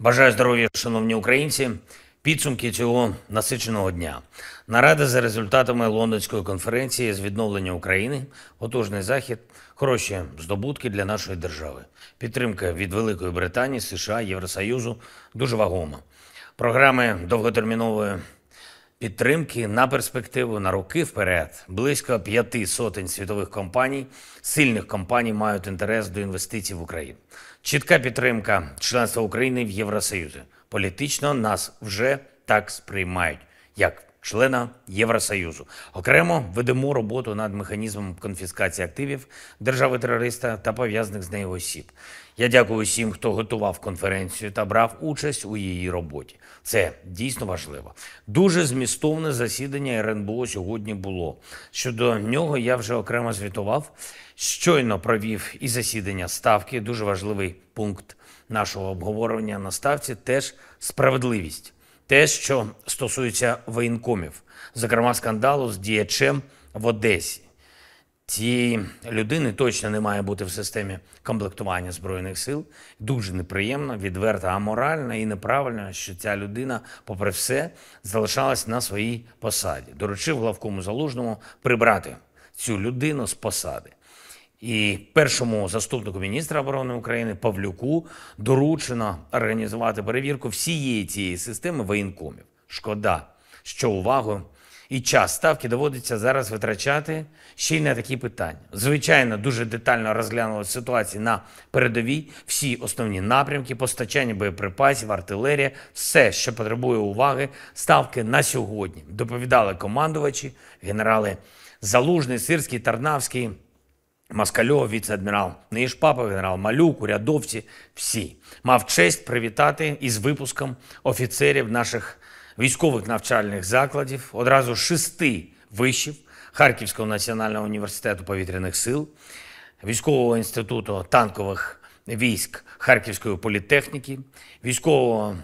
Бажаю здоров'я, шановні українці. Підсумки цього насиченого дня. Нарада за результатами лондонської конференції з відновлення України, потужний захід, хороші здобутки для нашої держави. Підтримка від Великої Британії, США, Євросоюзу дуже вагома. Програми довготермінової. Підтримки на перспективу на роки вперед близько п'яти сотень світових компаній, сильних компаній мають інтерес до інвестицій в Україну. Чітка підтримка членства України в Євросоюзі. Політично нас вже так сприймають як члена Євросоюзу. Окремо ведемо роботу над механізмом конфіскації активів держави-терориста та пов'язаних з нею осіб. Я дякую всім, хто готував конференцію та брав участь у її роботі. Це дійсно важливо. Дуже змістовне засідання РНБО сьогодні було. Щодо нього я вже окремо звітував. Щойно провів і засідання ставки. Дуже важливий пункт нашого обговорення на ставці теж справедливість те, що стосується воєнкомів, зокрема скандалу з діячем в Одесі. Цієї людини точно не має бути в системі комплектування збройних сил. Дуже неприємно, відверто, аморально і неправильно, що ця людина, попри все, залишалась на своїй посаді. Доручив главкому залужному прибрати цю людину з посади. І першому заступнику міністра оборони України Павлюку доручено організувати перевірку всієї цієї системи воєнкомів. Шкода, що увагу і час ставки доводиться зараз витрачати ще й на такі питання. Звичайно, дуже детально розглянули ситуацію на передовій, всі основні напрямки, постачання боєприпасів, артилерія, все, що потребує уваги, ставки на сьогодні. Доповідали командувачі, генерали Залужний, Сирський, Тарнавський. Маскальов, віце-адмірал Нишпапа, ну, генерал Малюк, урядовці всі мав честь привітати із випуском офіцерів наших військових навчальних закладів одразу шести вишів Харківського національного університету повітряних сил, військового інституту танкових військ Харківської політехніки, військового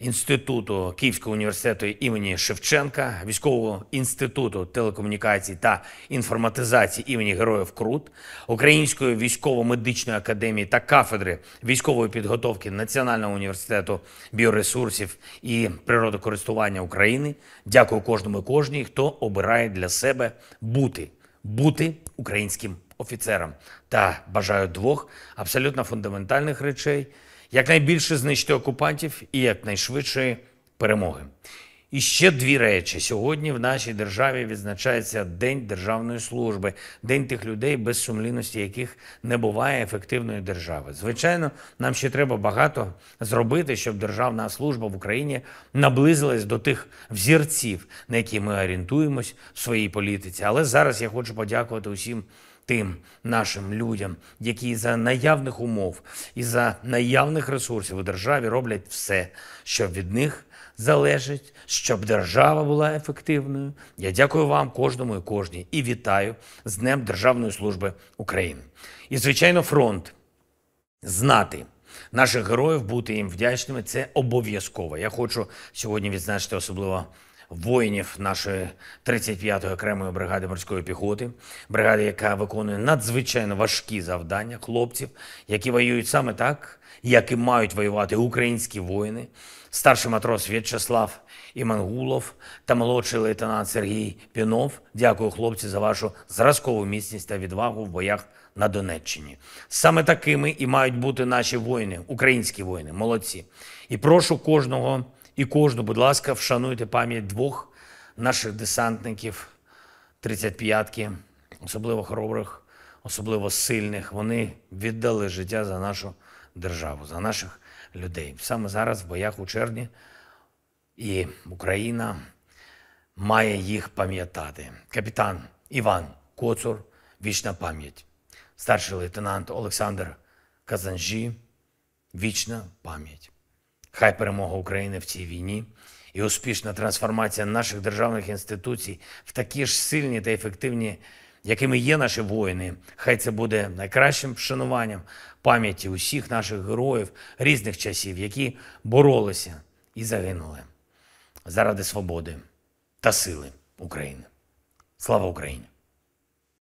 інституту Київського університету імені Шевченка, військового інституту телекомунікацій та інформатизації імені Героїв Крут, Української військово-медичної академії та кафедри військової підготовки Національного університету біоресурсів і природокористування України. Дякую кожному і кожній, хто обирає для себе бути, бути українським офіцером. Та бажаю двох абсолютно фундаментальних речей якнайбільше знищити окупантів і якнайшвидшої перемоги. І ще дві речі сьогодні в нашій державі відзначається День державної служби, день тих людей, без сумлінності яких не буває ефективної держави. Звичайно, нам ще треба багато зробити, щоб державна служба в Україні наблизилась до тих взірців, на які ми орієнтуємось в своїй політиці. Але зараз я хочу подякувати усім тим нашим людям, які за наявних умов і за наявних ресурсів у державі роблять все, що від них залежить, щоб держава була ефективною. Я дякую вам, кожному і кожній, і вітаю з Днем Державної служби України. І, звичайно, фронт знати. Наших героїв бути їм вдячними це обов'язково. Я хочу сьогодні відзначити особливо воїнів нашої 35-ї окремої бригади морської піхоти, бригади, яка виконує надзвичайно важкі завдання хлопців, які воюють саме так, як і мають воювати українські воїни. Старший матрос В'ячеслав Імангулов та молодший лейтенант Сергій Пінов. Дякую, хлопці, за вашу зразкову міцність та відвагу в боях на Донеччині. Саме такими і мають бути наші воїни, українські воїни, молодці. І прошу кожного. І кожну, будь ласка, вшануйте пам'ять двох наших десантників 35-ки, особливо хоробрих, особливо сильних. Вони віддали життя за нашу державу, за наших людей. Саме зараз в боях у червні і Україна має їх пам'ятати. Капітан Іван Коцур, вічна пам'ять, старший лейтенант Олександр Казанжі, вічна пам'ять. Хай перемога України в цій війні і успішна трансформація наших державних інституцій в такі ж сильні та ефективні, якими є наші воїни. Хай це буде найкращим вшануванням пам'яті усіх наших героїв різних часів, які боролися і загинули заради свободи та сили України. Слава Україні!